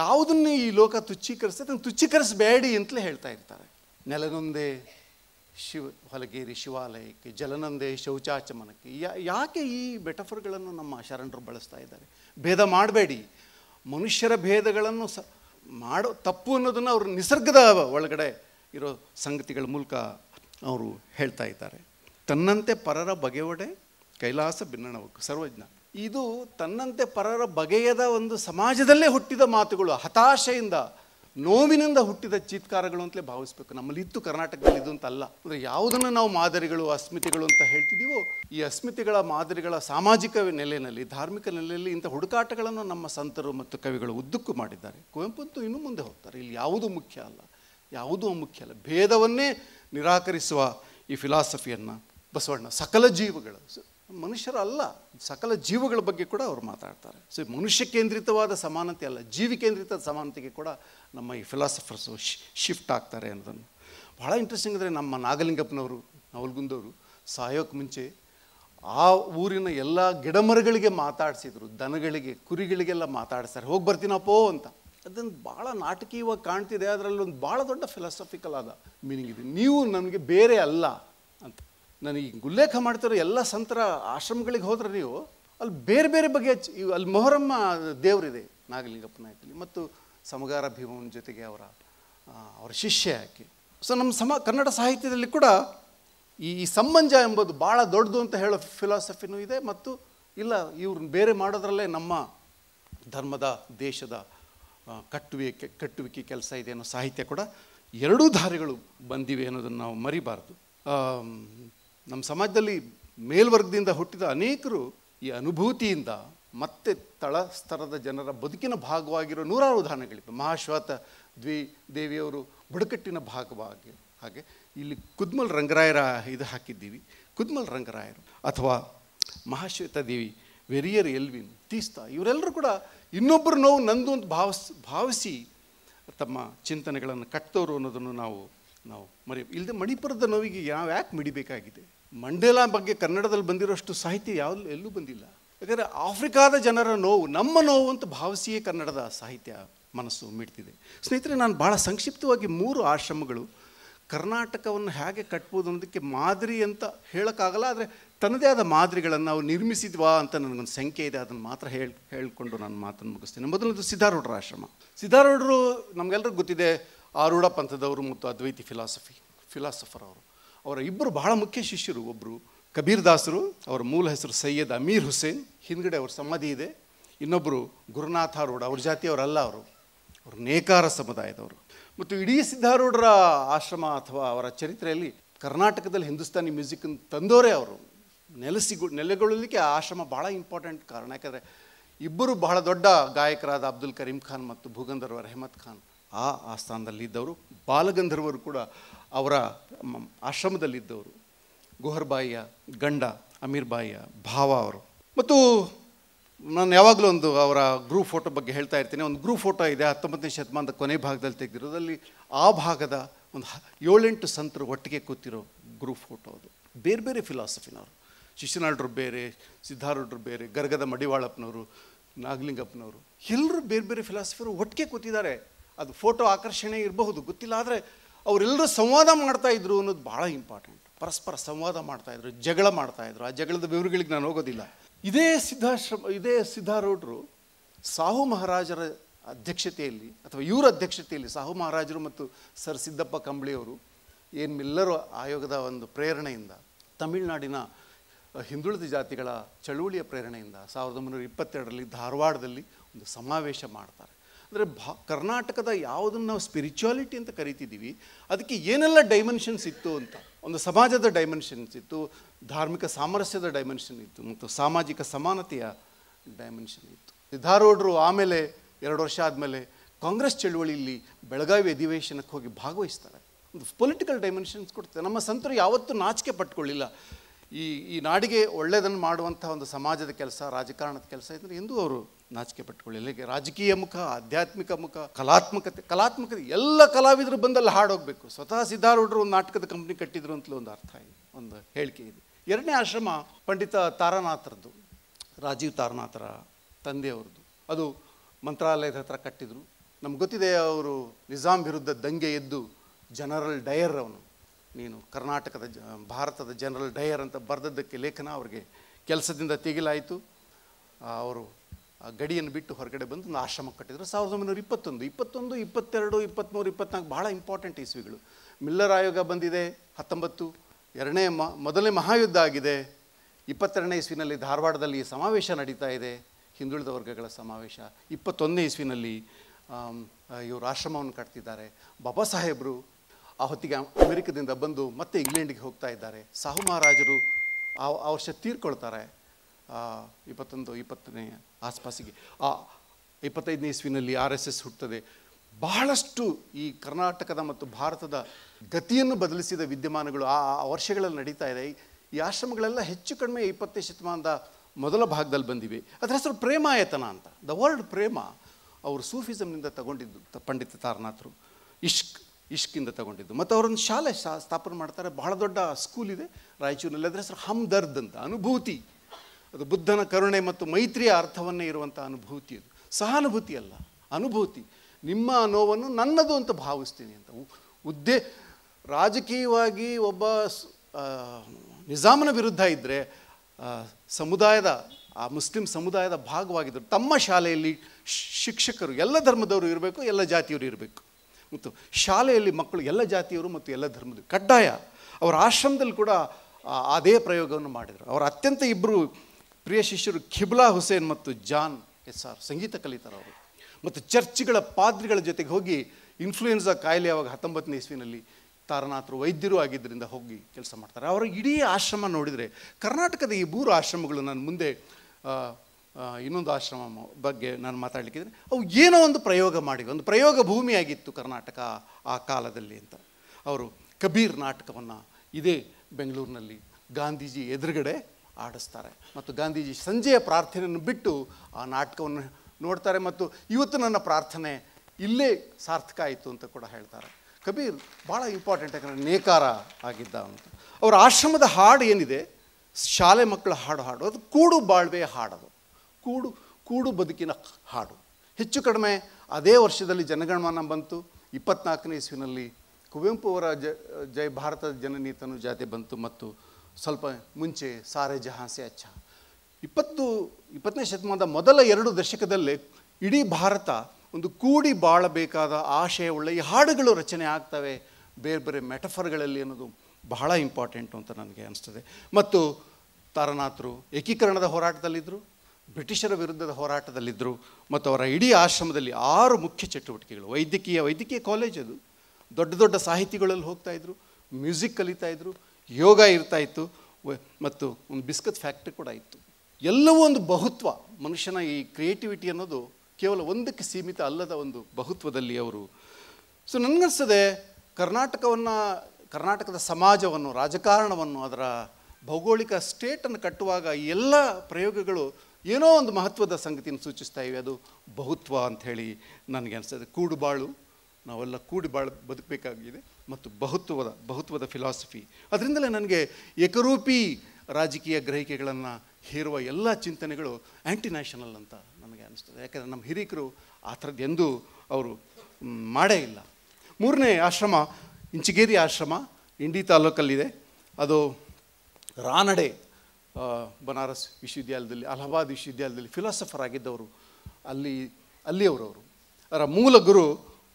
ಯಾವುದನ್ನು ಈ ಲೋಕ ತುಚ್ಛೀಕರಿಸ್ತದೆ ಅದನ್ನು ತುಚ್ಛೀಕರಿಸಬೇಡಿ ಅಂತಲೇ ಹೇಳ್ತಾ ಇರ್ತಾರೆ ನೆಲದೊಂದೇ ಶಿವ ಹೊಲಗೇರಿ ಶಿವಾಲಯಕ್ಕೆ ಜಲನಂದೆ ಶೌಚಾಚಮನಕ್ಕೆ ಯಾಕೆ ಈ ಬೆಟಫರ್ಗಳನ್ನು ನಮ್ಮ ಶರಣರು ಬಳಸ್ತಾ ಇದ್ದಾರೆ ಭೇದ ಮಾಡಬೇಡಿ ಮನುಷ್ಯರ ಭೇದಗಳನ್ನು ಸ ಮಾಡೋ ತಪ್ಪು ಅನ್ನೋದನ್ನು ಅವರು ನಿಸರ್ಗದ ಒಳಗಡೆ ಇರೋ ಸಂಗತಿಗಳ ಮೂಲಕ ಅವರು ಹೇಳ್ತಾ ಇದ್ದಾರೆ ತನ್ನಂತೆ ಪರರ ಬಗೆಯೊಡೆ ಕೈಲಾಸ ಬಿನ್ನಣವಕ್ಕು ಸರ್ವಜ್ಞ ಇದು ತನ್ನಂತೆ ಪರರ ಬಗೆಯದ ಒಂದು ಸಮಾಜದಲ್ಲೇ ಹುಟ್ಟಿದ ಮಾತುಗಳು ಹತಾಶೆಯಿಂದ ನೋವಿನಿಂದ ಹುಟ್ಟಿದ ಚೀತ್ಕಾರಗಳು ಅಂತಲೇ ಭಾವಿಸ್ಬೇಕು ನಮ್ಮಲ್ಲಿ ಇತ್ತು ಕರ್ನಾಟಕದಲ್ಲಿ ಇದು ಅಂತಲ್ಲ ಅಂದರೆ ಯಾವುದನ್ನು ನಾವು ಮಾದರಿಗಳು ಅಸ್ಮಿತೆಗಳು ಅಂತ ಹೇಳ್ತಿದ್ದೀವೋ ಈ ಅಸ್ಮಿತೆಗಳ ಮಾದರಿಗಳ ಸಾಮಾಜಿಕ ನೆಲೆಯಲ್ಲಿ ಧಾರ್ಮಿಕ ನೆಲೆಯಲ್ಲಿ ಇಂಥ ಹುಡುಕಾಟಗಳನ್ನು ನಮ್ಮ ಸಂತರು ಮತ್ತು ಕವಿಗಳು ಉದ್ದಕ್ಕೂ ಮಾಡಿದ್ದಾರೆ ಕುವೆಂಪಂತೂ ಇನ್ನು ಮುಂದೆ ಹೋಗ್ತಾರೆ ಇಲ್ಲಿ ಯಾವುದೂ ಮುಖ್ಯ ಅಲ್ಲ ಯಾವುದೂ ಮುಖ್ಯ ಅಲ್ಲ ಭೇದವನ್ನೇ ನಿರಾಕರಿಸುವ ಈ ಫಿಲಾಸಫಿಯನ್ನು ಬಸವಣ್ಣ ಸಕಲ ಜೀವಗಳು ಮನುಷ್ಯರಲ್ಲ ಅಲ್ಲ ಸಕಲ ಜೀವಗಳ ಬಗ್ಗೆ ಕೂಡ ಅವರು ಮಾತಾಡ್ತಾರೆ ಸೊ ಮನುಷ್ಯ ಕೇಂದ್ರಿತವಾದ ಸಮಾನತೆ ಅಲ್ಲ ಜೀವಿ ಕೇಂದ್ರಿತ ಸಮಾನತೆಗೆ ಕೂಡ ನಮ್ಮ ಈ ಫಿಲಾಸಫರ್ಸು ಶಿಫ್ಟ್ ಆಗ್ತಾರೆ ಅನ್ನೋದನ್ನು ಭಾಳ ಇಂಟ್ರೆಸ್ಟಿಂಗ್ ಅಂದರೆ ನಮ್ಮ ನಾಗಲಿಂಗಪ್ಪನವರು ನವಲ್ಗುಂದವರು ಸಾಯೋಕ್ಕೆ ಮುಂಚೆ ಆ ಊರಿನ ಎಲ್ಲ ಗಿಡಮರಗಳಿಗೆ ಮಾತಾಡಿಸಿದರು ದನಗಳಿಗೆ ಕುರಿಗಳಿಗೆಲ್ಲ ಮಾತಾಡಿಸ್ತಾರೆ ಹೋಗಿ ಬರ್ತೀನಪ್ಪೋ ಅಂತ ಅದನ್ನು ಭಾಳ ನಾಟಕೀಯವಾಗಿ ಕಾಣ್ತಿದೆ ಅದರಲ್ಲಿ ಒಂದು ಭಾಳ ದೊಡ್ಡ ಫಿಲಾಸಫಿಕಲ್ ಆದ ಮೀನಿಂಗ್ ಇದೆ ನೀವು ನಮಗೆ ಬೇರೆ ಅಲ್ಲ ಅಂತ ನನಗೆ ಉಲ್ಲೇಖ ಮಾಡ್ತಿರೋ ಎಲ್ಲ ಸಂತರ ಆಶ್ರಮಗಳಿಗೆ ಹೋದ್ರೆ ನೀವು ಅಲ್ಲಿ ಬೇರೆ ಬೇರೆ ಬಗೆಯ ಅಲ್ಲಿ ಮೊಹರಮ್ಮ ದೇವರಿದೆ ನಾಗಲಿಂಗಪ್ಪ ನಾಯಕಲ್ಲಿ ಮತ್ತು ಸಮಗಾರ ಭೀಮನ ಜೊತೆಗೆ ಅವರ ಅವರ ಶಿಷ್ಯ ಆಕೆ ಸೊ ನಮ್ಮ ಸಮ ಕನ್ನಡ ಸಾಹಿತ್ಯದಲ್ಲಿ ಕೂಡ ಈ ಈ ಸಂಬಂಧ ಎಂಬುದು ಭಾಳ ದೊಡ್ಡದು ಅಂತ ಹೇಳೋ ಫಿಲಾಸಫಿನೂ ಇದೆ ಮತ್ತು ಇಲ್ಲ ಇವ್ರನ್ನ ಬೇರೆ ಮಾಡೋದ್ರಲ್ಲೇ ನಮ್ಮ ಧರ್ಮದ ದೇಶದ ಕಟ್ಟುವಿಕೆ ಕಟ್ಟುವಿಕೆ ಕೆಲಸ ಇದೆ ಅನ್ನೋ ಸಾಹಿತ್ಯ ಕೂಡ ಎರಡೂ ದಾರಿಗಳು ಬಂದಿವೆ ಅನ್ನೋದನ್ನು ನಾವು ಮರಿಬಾರ್ದು ನಮ್ಮ ಸಮಾಜದಲ್ಲಿ ಮೇಲ್ವರ್ಗದಿಂದ ಹುಟ್ಟಿದ ಅನೇಕರು ಈ ಅನುಭೂತಿಯಿಂದ ಮತ್ತೆ ತಳ ಸ್ತರದ ಜನರ ಬದುಕಿನ ಭಾಗವಾಗಿರೋ ನೂರಾರು ಉದಾಹರಣೆಗಳಿವೆ ಮಹಾಶ್ವಾತ ದ್ವಿ ದೇವಿಯವರು ಬುಡಕಟ್ಟಿನ ಭಾಗವಾಗಿ ಹಾಗೆ ಇಲ್ಲಿ ಕುದ್ಮಲ್ ರಂಗರಾಯರ ಇದು ಹಾಕಿದ್ದೀವಿ ಕುದ್ಮಲ್ ರಂಗರಾಯರು ಅಥವಾ ಮಹಾಶ್ವೇತ ದೇವಿ ವೆರಿಯರ್ ಎಲ್ವಿನ್ ತೀಸ್ತಾ ಇವರೆಲ್ಲರೂ ಕೂಡ ಇನ್ನೊಬ್ಬರು ನೋವು ನಂದು ಅಂತ ಭಾವಿಸ್ ಭಾವಿಸಿ ತಮ್ಮ ಚಿಂತನೆಗಳನ್ನು ಕಟ್ತವರು ಅನ್ನೋದನ್ನು ನಾವು ನಾವು ಮರೆಯ ಇಲ್ಲದೆ ಮಣಿಪುರದ ನೋವಿಗೆ ಯಾವ ಯಾಕೆ ಮಿಡಿಬೇಕಾಗಿದೆ ಮಂಡೇಲಾ ಬಗ್ಗೆ ಕನ್ನಡದಲ್ಲಿ ಬಂದಿರೋಷ್ಟು ಸಾಹಿತ್ಯ ಯಾವ ಎಲ್ಲೂ ಬಂದಿಲ್ಲ ಯಾಕಂದರೆ ಆಫ್ರಿಕಾದ ಜನರ ನೋವು ನಮ್ಮ ನೋವು ಅಂತ ಭಾವಿಸಿಯೇ ಕನ್ನಡದ ಸಾಹಿತ್ಯ ಮನಸ್ಸು ಮಿಡ್ತಿದೆ ಸ್ನೇಹಿತರೆ ನಾನು ಭಾಳ ಸಂಕ್ಷಿಪ್ತವಾಗಿ ಮೂರು ಆಶ್ರಮಗಳು ಕರ್ನಾಟಕವನ್ನು ಹೇಗೆ ಕಟ್ಬೋದು ಅನ್ನೋದಕ್ಕೆ ಮಾದರಿ ಅಂತ ಹೇಳೋಕ್ಕಾಗಲ್ಲ ಆದರೆ ತನ್ನದೇ ಆದ ಮಾದರಿಗಳನ್ನು ನಾವು ನಿರ್ಮಿಸಿದ್ವಾ ಅಂತ ನನಗೊಂದು ಸಂಖ್ಯೆ ಇದೆ ಅದನ್ನು ಮಾತ್ರ ಹೇಳಿ ಹೇಳಿಕೊಂಡು ನಾನು ಮಾತನ್ನು ಮುಗಿಸ್ತೇನೆ ಮೊದಲನೇದು ಸಿದ್ಧಾರೂಢರ ಆಶ್ರಮ ಸಿದ್ಧಾರೂಢರು ನಮಗೆಲ್ಲರಿಗೂ ಗೊತ್ತಿದೆ ಆರೂಢ ಪಂಥದವರು ಮತ್ತು ಅದ್ವೈತಿ ಫಿಲಾಸಫಿ ಫಿಲಾಸಫರ್ ಅವರು ಅವರ ಇಬ್ಬರು ಬಹಳ ಮುಖ್ಯ ಶಿಷ್ಯರು ಒಬ್ಬರು ಕಬೀರ್ ದಾಸರು ಅವರ ಮೂಲ ಹೆಸರು ಸೈಯದ್ ಅಮೀರ್ ಹುಸೇನ್ ಹಿಂದ್ಗಡೆ ಅವ್ರ ಸಮಾಧಿ ಇದೆ ಇನ್ನೊಬ್ಬರು ಗುರುನಾಥ ರೋಡ್ ಅವ್ರ ಜಾತಿಯವರಲ್ಲ ಅವರು ಅವರು ನೇಕಾರ ಸಮುದಾಯದವರು ಮತ್ತು ಇಡೀ ಸಿದ್ಧಾರೂಢರ ಆಶ್ರಮ ಅಥವಾ ಅವರ ಚರಿತ್ರೆಯಲ್ಲಿ ಕರ್ನಾಟಕದಲ್ಲಿ ಹಿಂದೂಸ್ತಾನಿ ಮ್ಯೂಸಿಕ್ ತಂದೋರೇ ಅವರು ನೆಲೆಸಿಗು ನೆಲೆಗೊಳ್ಳಲಿಕ್ಕೆ ಆ ಆಶ್ರಮ ಭಾಳ ಇಂಪಾರ್ಟೆಂಟ್ ಕಾರಣ ಯಾಕಂದರೆ ಇಬ್ಬರು ಬಹಳ ದೊಡ್ಡ ಗಾಯಕರಾದ ಅಬ್ದುಲ್ ಕರೀಂ ಖಾನ್ ಮತ್ತು ಭೂಗಂಧರ್ವ ರೆಹಮತ್ ಖಾನ್ ಆ ಆ ಸ್ಥಾನದಲ್ಲಿದ್ದವರು ಬಾಲಗಂಧರ್ವರು ಕೂಡ ಅವರ ಆಶ್ರಮದಲ್ಲಿದ್ದವರು ಗುಹರ್ಬಾಯಿಯ ಗಂಡ ಅಮೀರ್ಬಾಯಿಯ ಭಾವ ಅವರು ಮತ್ತು ನಾನು ಯಾವಾಗಲೂ ಒಂದು ಅವರ ಗ್ರೂಪ್ ಫೋಟೋ ಬಗ್ಗೆ ಹೇಳ್ತಾ ಇರ್ತೀನಿ ಒಂದು ಗ್ರೂಪ್ ಫೋಟೋ ಇದೆ ಹತ್ತೊಂಬತ್ತನೇ ಶತಮಾನದ ಕೊನೆ ಭಾಗದಲ್ಲಿ ತೆಗೆದಿರೋದಲ್ಲಿ ಆ ಭಾಗದ ಒಂದು ಏಳೆಂಟು ಸಂತರು ಒಟ್ಟಿಗೆ ಕೂತಿರೋ ಗ್ರೂಪ್ ಫೋಟೋ ಅದು ಬೇರೆ ಬೇರೆ ಫಿಲಾಸಫಿನವರು ಶಿಶುನಾಳ್ರು ಬೇರೆ ಸಿದ್ಧಾರೂಢರು ಬೇರೆ ಗರ್ಗದ ಮಡಿವಾಳಪ್ಪನವರು ನಾಗಲಿಂಗಪ್ಪನವರು ಎಲ್ಲರೂ ಬೇರೆ ಬೇರೆ ಫಿಲಾಸಫಿರು ಒಟ್ಟಿಗೆ ಕೂತಿದ್ದಾರೆ ಅದು ಫೋಟೋ ಆಕರ್ಷಣೆ ಇರಬಹುದು ಗೊತ್ತಿಲ್ಲ ಆದರೆ ಅವರೆಲ್ಲರೂ ಸಂವಾದ ಮಾಡ್ತಾ ಇದ್ರು ಅನ್ನೋದು ಭಾಳ ಇಂಪಾರ್ಟೆಂಟ್ ಪರಸ್ಪರ ಸಂವಾದ ಮಾಡ್ತಾಯಿದ್ರು ಜಗಳ ಮಾಡ್ತಾಯಿದ್ರು ಆ ಜಗಳದ ವಿವರಗಳಿಗೆ ನಾನು ಹೋಗೋದಿಲ್ಲ ಇದೇ ಸಿದ್ಧಾಶ್ರಮ ಇದೇ ಸಿದ್ಧಾರೂಢರು ಸಾಹು ಮಹಾರಾಜರ ಅಧ್ಯಕ್ಷತೆಯಲ್ಲಿ ಅಥವಾ ಇವರ ಅಧ್ಯಕ್ಷತೆಯಲ್ಲಿ ಸಾಹು ಮಹಾರಾಜರು ಮತ್ತು ಸರ್ ಸಿದ್ದಪ್ಪ ಕಂಬಳಿಯವರು ಏನು ಮಿಲ್ಲರು ಆಯೋಗದ ಒಂದು ಪ್ರೇರಣೆಯಿಂದ ತಮಿಳುನಾಡಿನ ಹಿಂದುಳಿದ ಜಾತಿಗಳ ಚಳುವಳಿಯ ಪ್ರೇರಣೆಯಿಂದ ಸಾವಿರದ ಒಂಬೈನೂರ ಇಪ್ಪತ್ತೆರಡರಲ್ಲಿ ಧಾರವಾಡದಲ್ಲಿ ಒಂದು ಸಮಾವೇಶ ಮಾಡ್ತಾರೆ ಅಂದರೆ ಭಾ ಕರ್ನಾಟಕದ ಯಾವುದನ್ನು ನಾವು ಸ್ಪಿರಿಚುಯಾಲಿಟಿ ಅಂತ ಕರಿತಿದ್ದೀವಿ ಅದಕ್ಕೆ ಏನೆಲ್ಲ ಡೈಮೆನ್ಷನ್ಸ್ ಇತ್ತು ಅಂತ ಒಂದು ಸಮಾಜದ ಡೈಮೆನ್ಷನ್ಸ್ ಇತ್ತು ಧಾರ್ಮಿಕ ಸಾಮರಸ್ಯದ ಡೈಮೆನ್ಷನ್ ಇತ್ತು ಮತ್ತು ಸಾಮಾಜಿಕ ಸಮಾನತೆಯ ಡೈಮೆನ್ಷನ್ ಇತ್ತು ಧಾರವಾಡರು ಆಮೇಲೆ ಎರಡು ವರ್ಷ ಆದಮೇಲೆ ಕಾಂಗ್ರೆಸ್ ಚಳುವಳಿಯಲ್ಲಿ ಬೆಳಗಾವಿ ಅಧಿವೇಶನಕ್ಕೆ ಹೋಗಿ ಭಾಗವಹಿಸ್ತಾರೆ ಒಂದು ಪೊಲಿಟಿಕಲ್ ಡೈಮೆನ್ಷನ್ಸ್ ಕೊಡ್ತಾರೆ ನಮ್ಮ ಸಂತರು ಯಾವತ್ತೂ ನಾಚಿಕೆ ಪಟ್ಕೊಳ್ಳಿಲ್ಲ ಈ ಈ ನಾಡಿಗೆ ಒಳ್ಳೆಯದನ್ನು ಮಾಡುವಂಥ ಒಂದು ಸಮಾಜದ ಕೆಲಸ ರಾಜಕಾರಣದ ಕೆಲಸ ಇದ್ದರೆ ಎಂದು ಅವರು ನಾಚಿಕೆ ಪಟ್ಟುಕೊಳ್ಳಿ ಇಲ್ಲಿಗೆ ರಾಜಕೀಯ ಮುಖ ಆಧ್ಯಾತ್ಮಿಕ ಮುಖ ಕಲಾತ್ಮಕತೆ ಕಲಾತ್ಮಕತೆ ಎಲ್ಲ ಕಲಾವಿದರು ಬಂದಲ್ಲಿ ಹಾಡೋಗ್ಬೇಕು ಸ್ವತಃ ಸಿದ್ಧಾರೂಢರು ಒಂದು ನಾಟಕದ ಕಂಪ್ನಿ ಕಟ್ಟಿದ್ರು ಅಂತಲೂ ಒಂದು ಅರ್ಥ ಇದೆ ಒಂದು ಹೇಳಿಕೆ ಇದೆ ಎರಡನೇ ಆಶ್ರಮ ಪಂಡಿತ ತಾರಾನಾಥರದ್ದು ರಾಜೀವ್ ತಾರನಾಥರ ತಂದೆಯವ್ರದ್ದು ಅದು ಮಂತ್ರಾಲಯದ ಹತ್ರ ಕಟ್ಟಿದರು ನಮ್ಗೆ ಗೊತ್ತಿದೆ ಅವರು ನಿಜಾಮ್ ವಿರುದ್ಧ ದಂಗೆ ಎದ್ದು ಜನರಲ್ ಡಯರ್ ಅವನು ನೀನು ಕರ್ನಾಟಕದ ಜ ಭಾರತದ ಜನರಲ್ ಡಯರ್ ಅಂತ ಬರೆದದ್ದಕ್ಕೆ ಲೇಖನ ಅವ್ರಿಗೆ ಕೆಲಸದಿಂದ ತೆಗಿಲಾಯಿತು ಅವರು ಗಡಿಯನ್ನು ಬಿಟ್ಟು ಹೊರಗಡೆ ಬಂದು ಒಂದು ಆಶ್ರಮ ಕಟ್ಟಿದ್ರು ಸಾವಿರದ ಒಂಬೈನೂರ ಇಪ್ಪತ್ತೊಂದು ಇಪ್ಪತ್ತೊಂದು ಇಪ್ಪತ್ತೆರಡು ಇಪ್ಪತ್ತ್ಮೂರು ಇಪ್ಪತ್ನಾಲ್ಕು ಬಹಳ ಇಂಪಾರ್ಟೆಂಟ್ ಇಸ್ವಿಗಳು ಮಿಲ್ಲರ್ ಆಯೋಗ ಬಂದಿದೆ ಹತ್ತೊಂಬತ್ತು ಎರಡನೇ ಮ ಮೊದಲನೇ ಮಹಾಯುದ್ಧ ಆಗಿದೆ ಇಪ್ಪತ್ತೆರಡನೇ ಇಸ್ವಿನಲ್ಲಿ ಧಾರವಾಡದಲ್ಲಿ ಸಮಾವೇಶ ನಡೀತಾ ಇದೆ ಹಿಂದುಳಿದ ವರ್ಗಗಳ ಸಮಾವೇಶ ಇಪ್ಪತ್ತೊಂದನೇ ಇಸ್ವಿನಲ್ಲಿ ಇವರು ಆಶ್ರಮವನ್ನು ಕಟ್ತಿದ್ದಾರೆ ಬಾಬಾ ಸಾಹೇಬರು ಆ ಹೊತ್ತಿಗೆ ಅಮೆರಿಕದಿಂದ ಬಂದು ಮತ್ತೆ ಇಂಗ್ಲೆಂಡಿಗೆ ಹೋಗ್ತಾ ಇದ್ದಾರೆ ಸಾಹು ಮಹಾರಾಜರು ಆ ವರ್ಷ ತೀರ್ಕೊಳ್ತಾರೆ ಇಪ್ಪತ್ತೊಂದು ಇಪ್ಪತ್ತನೇ ಆಸ್ಪಾಸಿಗೆ ಆ ಇಪ್ಪತ್ತೈದನೇ ಇಸ್ವಿನಲ್ಲಿ ಆರ್ ಎಸ್ ಎಸ್ ಹುಟ್ಟುತ್ತದೆ ಬಹಳಷ್ಟು ಈ ಕರ್ನಾಟಕದ ಮತ್ತು ಭಾರತದ ಗತಿಯನ್ನು ಬದಲಿಸಿದ ವಿದ್ಯಮಾನಗಳು ಆ ವರ್ಷಗಳಲ್ಲಿ ನಡೀತಾ ಇದೆ ಈ ಆಶ್ರಮಗಳೆಲ್ಲ ಹೆಚ್ಚು ಕಡಿಮೆ ಇಪ್ಪತ್ತನೇ ಶತಮಾನದ ಮೊದಲ ಭಾಗದಲ್ಲಿ ಬಂದಿವೆ ಅದರ ಹೆಸರು ಪ್ರೇಮಾಯತನ ಅಂತ ದ ವರ್ಲ್ಡ್ ಪ್ರೇಮ ಅವರು ಸೂಫಿಸಮ್ನಿಂದ ತಗೊಂಡಿದ್ದು ಪಂಡಿತ ತಾರನಾಥರು ಇಷ್ಕ್ ಇಷ್ಕಿಂದ ತಗೊಂಡಿದ್ದು ಮತ್ತು ಅವರೊಂದು ಶಾಲೆ ಸ್ಥಾಪನೆ ಮಾಡ್ತಾರೆ ಬಹಳ ದೊಡ್ಡ ಸ್ಕೂಲ್ ಇದೆ ರಾಯಚೂರಿನಲ್ಲಿ ಅದರ ಹೆಸರು ದರ್ದ್ ಅಂತ ಅನುಭೂತಿ ಅದು ಬುದ್ಧನ ಕರುಣೆ ಮತ್ತು ಮೈತ್ರಿಯ ಅರ್ಥವನ್ನೇ ಇರುವಂಥ ಅನುಭೂತಿ ಅದು ಸಹಾನುಭೂತಿ ಅಲ್ಲ ಅನುಭೂತಿ ನಿಮ್ಮ ನೋವನ್ನು ನನ್ನದು ಅಂತ ಭಾವಿಸ್ತೀನಿ ಅಂತ ಉದ್ದೇ ರಾಜಕೀಯವಾಗಿ ಒಬ್ಬ ನಿಜಾಮನ ವಿರುದ್ಧ ಇದ್ದರೆ ಸಮುದಾಯದ ಆ ಮುಸ್ಲಿಂ ಸಮುದಾಯದ ಭಾಗವಾಗಿದ್ದರು ತಮ್ಮ ಶಾಲೆಯಲ್ಲಿ ಶಿಕ್ಷಕರು ಎಲ್ಲ ಧರ್ಮದವರು ಇರಬೇಕು ಎಲ್ಲ ಜಾತಿಯವರು ಇರಬೇಕು ಮತ್ತು ಶಾಲೆಯಲ್ಲಿ ಮಕ್ಕಳು ಎಲ್ಲ ಜಾತಿಯವರು ಮತ್ತು ಎಲ್ಲ ಧರ್ಮದ ಕಡ್ಡಾಯ ಅವರ ಆಶ್ರಮದಲ್ಲಿ ಕೂಡ ಅದೇ ಪ್ರಯೋಗವನ್ನು ಮಾಡಿದರು ಅವರ ಅತ್ಯಂತ ಇಬ್ಬರು ಪ್ರಿಯ ಶಿಷ್ಯರು ಖಿಬ್ಲಾ ಹುಸೇನ್ ಮತ್ತು ಜಾನ್ ಎಸ್ ಆರ್ ಸಂಗೀತ ಕಲಿತಾರೆ ಅವರು ಮತ್ತು ಚರ್ಚ್ಗಳ ಪಾದ್ರಿಗಳ ಜೊತೆಗೆ ಹೋಗಿ ಇನ್ಫ್ಲೂಯೆನ್ಸಾ ಕಾಯಿಲೆ ಯಾವಾಗ ಹತ್ತೊಂಬತ್ತನೇ ಇಸ್ವಿನಲ್ಲಿ ತಾರನಾಥರು ವೈದ್ಯರು ಆಗಿದ್ದರಿಂದ ಹೋಗಿ ಕೆಲಸ ಮಾಡ್ತಾರೆ ಅವರ ಇಡೀ ಆಶ್ರಮ ನೋಡಿದರೆ ಕರ್ನಾಟಕದ ಈ ಮೂರು ಆಶ್ರಮಗಳು ನಾನು ಮುಂದೆ ಇನ್ನೊಂದು ಆಶ್ರಮ ಬಗ್ಗೆ ನಾನು ಮಾತಾಡಲಿಕ್ಕಿದ್ರೆ ಅವು ಏನೋ ಒಂದು ಪ್ರಯೋಗ ಮಾಡಿವೆ ಒಂದು ಪ್ರಯೋಗ ಭೂಮಿಯಾಗಿತ್ತು ಕರ್ನಾಟಕ ಆ ಕಾಲದಲ್ಲಿ ಅಂತ ಅವರು ಕಬೀರ್ ನಾಟಕವನ್ನು ಇದೇ ಬೆಂಗಳೂರಿನಲ್ಲಿ ಗಾಂಧೀಜಿ ಎದುರುಗಡೆ ಆಡಿಸ್ತಾರೆ ಮತ್ತು ಗಾಂಧೀಜಿ ಸಂಜೆಯ ಪ್ರಾರ್ಥನೆಯನ್ನು ಬಿಟ್ಟು ಆ ನಾಟಕವನ್ನು ನೋಡ್ತಾರೆ ಮತ್ತು ಇವತ್ತು ನನ್ನ ಪ್ರಾರ್ಥನೆ ಇಲ್ಲೇ ಸಾರ್ಥಕ ಆಯಿತು ಅಂತ ಕೂಡ ಹೇಳ್ತಾರೆ ಕಬೀರ್ ಭಾಳ ಇಂಪಾರ್ಟೆಂಟ್ ಯಾಕಂದರೆ ನೇಕಾರ ಆಗಿದ್ದ ಅಂತ ಅವರ ಆಶ್ರಮದ ಹಾಡು ಏನಿದೆ ಶಾಲೆ ಮಕ್ಕಳ ಹಾಡು ಹಾಡು ಅದು ಕೂಡು ಬಾಳ್ವೆ ಹಾಡದು ಕೂಡು ಕೂಡು ಬದುಕಿನ ಹಾಡು ಹೆಚ್ಚು ಕಡಿಮೆ ಅದೇ ವರ್ಷದಲ್ಲಿ ಜನಗಣಮಾನ ಬಂತು ಇಪ್ಪತ್ನಾಲ್ಕನೇ ಇಸುವಿನಲ್ಲಿ ಕುವೆಂಪು ಅವರ ಜ ಜಯ ಭಾರತದ ಜನನೀತನು ಜಾತಿ ಬಂತು ಮತ್ತು ಸ್ವಲ್ಪ ಮುಂಚೆ ಸಾರೆ ಜಹಾಸೆ ಅಚ್ಚ ಇಪ್ಪತ್ತು ಇಪ್ಪತ್ತನೇ ಶತಮಾನದ ಮೊದಲ ಎರಡು ದಶಕದಲ್ಲಿ ಇಡೀ ಭಾರತ ಒಂದು ಕೂಡಿ ಬಾಳಬೇಕಾದ ಉಳ್ಳ ಈ ಹಾಡುಗಳು ರಚನೆ ಆಗ್ತವೆ ಬೇರೆ ಬೇರೆ ಮೆಟಫರ್ಗಳಲ್ಲಿ ಅನ್ನೋದು ಬಹಳ ಇಂಪಾರ್ಟೆಂಟು ಅಂತ ನನಗೆ ಅನಿಸ್ತದೆ ಮತ್ತು ತಾರನಾಥರು ಏಕೀಕರಣದ ಹೋರಾಟದಲ್ಲಿದ್ದರು ಬ್ರಿಟಿಷರ ವಿರುದ್ಧದ ಹೋರಾಟದಲ್ಲಿದ್ದರು ಮತ್ತು ಅವರ ಇಡೀ ಆಶ್ರಮದಲ್ಲಿ ಆರು ಮುಖ್ಯ ಚಟುವಟಿಕೆಗಳು ವೈದ್ಯಕೀಯ ವೈದ್ಯಕೀಯ ಕಾಲೇಜ್ ಅದು ದೊಡ್ಡ ದೊಡ್ಡ ಸಾಹಿತಿಗಳಲ್ಲಿ ಹೋಗ್ತಾಯಿದ್ರು ಮ್ಯೂಸಿಕ್ ಕಲಿತಾಯಿದ್ರು ಯೋಗ ಇರ್ತಾ ಇತ್ತು ಮತ್ತು ಒಂದು ಬಿಸ್ಕತ್ ಫ್ಯಾಕ್ಟ್ರಿ ಕೂಡ ಇತ್ತು ಎಲ್ಲವೂ ಒಂದು ಬಹುತ್ವ ಮನುಷ್ಯನ ಈ ಕ್ರಿಯೇಟಿವಿಟಿ ಅನ್ನೋದು ಕೇವಲ ಒಂದಕ್ಕೆ ಸೀಮಿತ ಅಲ್ಲದ ಒಂದು ಬಹುತ್ವದಲ್ಲಿ ಅವರು ಸೊ ನನಗನ್ಸದೆ ಕರ್ನಾಟಕವನ್ನು ಕರ್ನಾಟಕದ ಸಮಾಜವನ್ನು ರಾಜಕಾರಣವನ್ನು ಅದರ ಭೌಗೋಳಿಕ ಸ್ಟೇಟನ್ನು ಕಟ್ಟುವಾಗ ಈ ಎಲ್ಲ ಪ್ರಯೋಗಗಳು ಏನೋ ಒಂದು ಮಹತ್ವದ ಸಂಗತಿಯನ್ನು ಸೂಚಿಸ್ತಾ ಇವೆ ಅದು ಬಹುತ್ವ ಅಂಥೇಳಿ ನನಗೆ ಅನಿಸ್ತದೆ ಕೂಡುಬಾಳು ನಾವೆಲ್ಲ ಕೂಡಿ ಬಾಳ ಬದುಕಬೇಕಾಗಿದೆ ಮತ್ತು ಬಹುತ್ವದ ಬಹುತ್ವದ ಫಿಲಾಸಫಿ ಅದರಿಂದಲೇ ನನಗೆ ಏಕರೂಪಿ ರಾಜಕೀಯ ಗ್ರಹಿಕೆಗಳನ್ನು ಹೇರುವ ಎಲ್ಲ ಚಿಂತನೆಗಳು ಆ್ಯಂಟಿ ನ್ಯಾಷನಲ್ ಅಂತ ನನಗೆ ಅನ್ನಿಸ್ತದೆ ಯಾಕಂದರೆ ನಮ್ಮ ಹಿರಿಕರು ಆ ಎಂದೂ ಅವರು ಮಾಡೇ ಇಲ್ಲ ಮೂರನೇ ಆಶ್ರಮ ಇಂಚಿಗೇರಿ ಆಶ್ರಮ ಇಂಡಿ ತಾಲೂಕಲ್ಲಿದೆ ಅದು ರಾನಡೆ ಬನಾರಸ್ ವಿಶ್ವವಿದ್ಯಾಲಯದಲ್ಲಿ ಅಲಹಾಬಾದ್ ವಿಶ್ವವಿದ್ಯಾಲಯದಲ್ಲಿ ಫಿಲಾಸಫರ್ ಆಗಿದ್ದವರು ಅಲ್ಲಿ ಅಲ್ಲಿಯವರವರು ಅವರ ಮೂಲ ಗುರು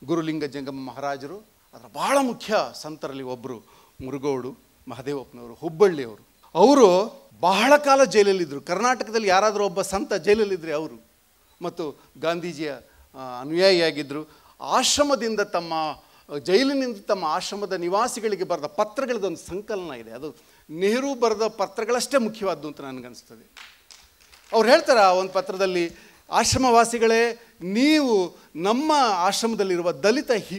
ಗುರುಲಿಂಗ ಜಂಗಮ ಮಹಾರಾಜರು ಅದರ ಭಾಳ ಮುಖ್ಯ ಸಂತರಲ್ಲಿ ಒಬ್ಬರು ಮುರುಗೋಡು ಮಹದೇವಪ್ಪನವರು ಹುಬ್ಬಳ್ಳಿಯವರು ಅವರು ಬಹಳ ಕಾಲ ಜೈಲಲ್ಲಿದ್ದರು ಕರ್ನಾಟಕದಲ್ಲಿ ಯಾರಾದರೂ ಒಬ್ಬ ಸಂತ ಜೈಲಲ್ಲಿದ್ದರೆ ಅವರು ಮತ್ತು ಗಾಂಧೀಜಿಯ ಅನುಯಾಯಿಯಾಗಿದ್ದರು ಆಶ್ರಮದಿಂದ ತಮ್ಮ ಜೈಲಿನಿಂದ ತಮ್ಮ ಆಶ್ರಮದ ನಿವಾಸಿಗಳಿಗೆ ಬರೆದ ಪತ್ರಗಳದೊಂದು ಸಂಕಲನ ಇದೆ ಅದು ನೆಹರು ಬರೆದ ಪತ್ರಗಳಷ್ಟೇ ಮುಖ್ಯವಾದ್ದು ಅಂತ ನನಗನ್ನಿಸ್ತದೆ ಅವ್ರು ಹೇಳ್ತಾರೆ ಆ ಒಂದು ಪತ್ರದಲ್ಲಿ ಆಶ್ರಮವಾಸಿಗಳೇ ನೀವು ನಮ್ಮ ಆಶ್ರಮದಲ್ಲಿರುವ ದಲಿತ ಹಿ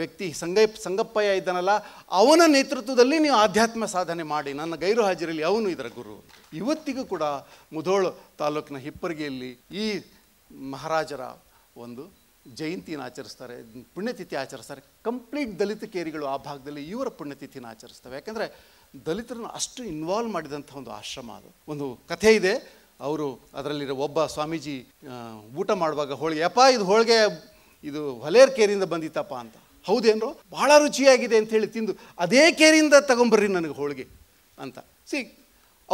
ವ್ಯಕ್ತಿ ಸಂಗಯ್ ಸಂಗಪ್ಪಯ್ಯ ಇದ್ದಾನಲ್ಲ ಅವನ ನೇತೃತ್ವದಲ್ಲಿ ನೀವು ಆಧ್ಯಾತ್ಮ ಸಾಧನೆ ಮಾಡಿ ನನ್ನ ಗೈರು ಹಾಜರಲ್ಲಿ ಅವನು ಇದರ ಗುರು ಇವತ್ತಿಗೂ ಕೂಡ ಮುಧೋಳ ತಾಲೂಕಿನ ಹಿಪ್ಪರಿಗೆಯಲ್ಲಿ ಈ ಮಹಾರಾಜರ ಒಂದು ಜಯಂತಿಯನ್ನು ಆಚರಿಸ್ತಾರೆ ಪುಣ್ಯತಿಥಿ ಆಚರಿಸ್ತಾರೆ ಕಂಪ್ಲೀಟ್ ದಲಿತ ಕೇರಿಗಳು ಆ ಭಾಗದಲ್ಲಿ ಇವರ ಪುಣ್ಯತಿಥಿನ ಆಚರಿಸ್ತವೆ ಯಾಕೆಂದರೆ ದಲಿತರನ್ನು ಅಷ್ಟು ಇನ್ವಾಲ್ವ್ ಮಾಡಿದಂಥ ಒಂದು ಆಶ್ರಮ ಅದು ಒಂದು ಕಥೆ ಇದೆ ಅವರು ಅದರಲ್ಲಿರೋ ಒಬ್ಬ ಸ್ವಾಮೀಜಿ ಊಟ ಮಾಡುವಾಗ ಹೋಳಿಗೆ ಅಪ್ಪ ಇದು ಹೋಳಿಗೆ ಇದು ಹೊಲೇರ್ ಕೇರಿಂದ ಬಂದಿತ್ತಪ್ಪ ಅಂತ ಹೌದೇನು ಭಾಳ ರುಚಿಯಾಗಿದೆ ಅಂತ ಹೇಳಿ ತಿಂದು ಅದೇ ಕೇರಿಂದ ತಗೊಂಬರ್ರಿ ನನಗೆ ಹೋಳಿಗೆ ಅಂತ ಸಿ